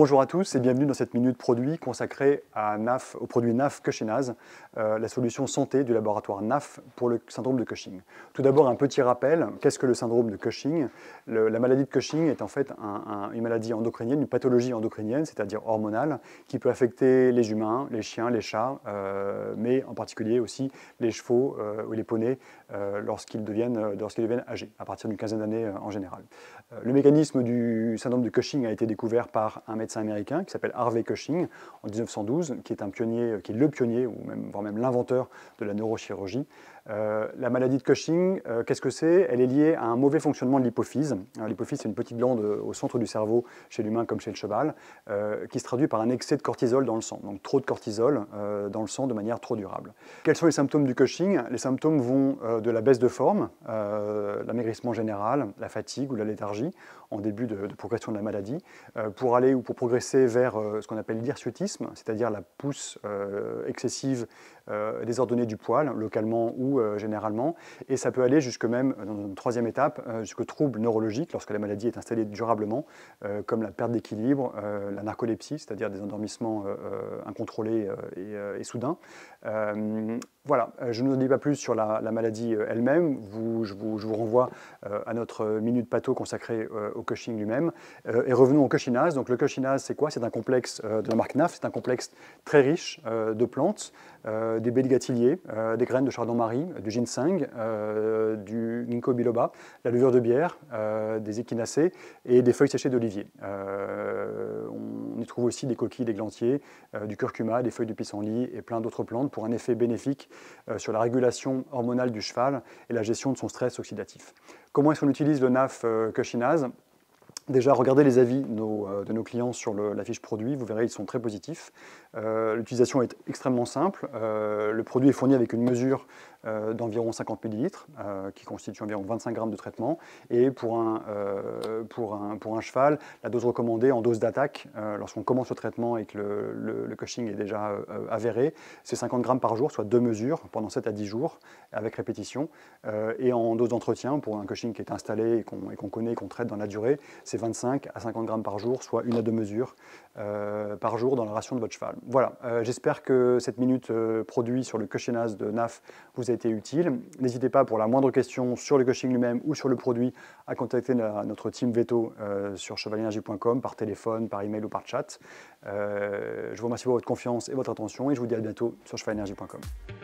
Bonjour à tous et bienvenue dans cette minute produit consacrée à au produit NAF cushing euh, la solution santé du laboratoire NAF pour le syndrome de Cushing. Tout d'abord, un petit rappel qu'est-ce que le syndrome de Cushing La maladie de Cushing est en fait une maladie endocrinienne, une pathologie endocrinienne, c'est-à-dire hormonale, qui peut affecter les humains, les chiens, les chats, euh, mais en particulier aussi les chevaux euh, ou les poneys lorsqu'ils deviennent, deviennent, âgés, à partir d'une quinzaine d'années en général. le mécanisme du syndrome de Cushing a été découvert par un médecin américain qui s'appelle Harvey Cushing en 1912, qui est un pionnier, euh, qui est le pionnier, ou même, voire même l'inventeur de la neurochirurgie, euh, la maladie de Cushing, euh, qu'est-ce que c'est Elle est liée à un mauvais fonctionnement de l'hypophyse. Euh, l'hypophyse, c'est une petite glande au centre du cerveau, chez l'humain comme chez le cheval, qui se traduit par un excès de cortisol dans le sang. Donc trop de cortisol dans le sang de manière trop durable. Quels sont les symptômes du Cushing Les symptômes vont de la baisse de forme, l'amaigrissement général, la fatigue ou la léthargie en début de, progression de la maladie, pour aller ou pour progresser vers ce qu'on appelle l'hirsuitisme, c'est-à-dire la pousse excessive désordonnée du poil, localement ou euh, généralement, et ça peut aller jusque même, euh, dans une troisième étape, euh, jusqu'aux troubles neurologiques lorsque la maladie est installée durablement, comme la perte d'équilibre, la narcolepsie, c'est-à-dire des endormissements incontrôlés et, et soudains voilà, euh, je ne vous en dis pas plus sur la, maladie euh, elle-même. je, vous, renvoie euh, à notre minute pato consacrée au coaching lui-même. et revenons au cochinase. Donc le cochinase, c'est quoi C'est un complexe de la marque NAF. C'est un complexe très riche de plantes, des baies des graines de chardon-marie, du ginseng, du ginkgo biloba, la levure de bière, des échinacées et des feuilles séchées d'olivier on y trouve aussi des coquilles des glantiers, euh, du curcuma, des feuilles de pissenlit et plein d'autres plantes pour un effet bénéfique euh, sur la régulation hormonale du cheval et la gestion de son stress oxydatif. Comment est-ce qu'on utilise le NAF euh, cochinase Déjà, regardez les avis de nos clients sur l'affiche la fiche produit, vous verrez, ils sont très positifs. L'utilisation est extrêmement simple. le produit est fourni avec une mesure euh, d'environ 50 ml euh, qui constitue environ 25 grammes de traitement. Et pour un, euh, pour un, pour un cheval, la dose recommandée en dose d'attaque, lorsqu'on commence le traitement et que le, coaching est déjà avéré, c'est 50 grammes par jour, soit deux mesures pendant 7 à 10 jours, avec répétition. et en dose d'entretien, pour un coaching qui est installé et qu'on connaît et qu'on traite dans la durée, c'est 25 à 50 grammes par jour, soit une à deux mesures par jour dans la ration de votre cheval. Voilà, j'espère que cette minute produit sur le cochinase de NAF vous été utile. N'hésitez pas pour la moindre question sur le coaching lui-même ou sur le produit à contacter notre team veto euh, sur chevalénergie.com par téléphone, par email ou par chat. Euh, je vous remercie pour votre confiance et votre attention et je vous dis à bientôt sur chevalénergie.com.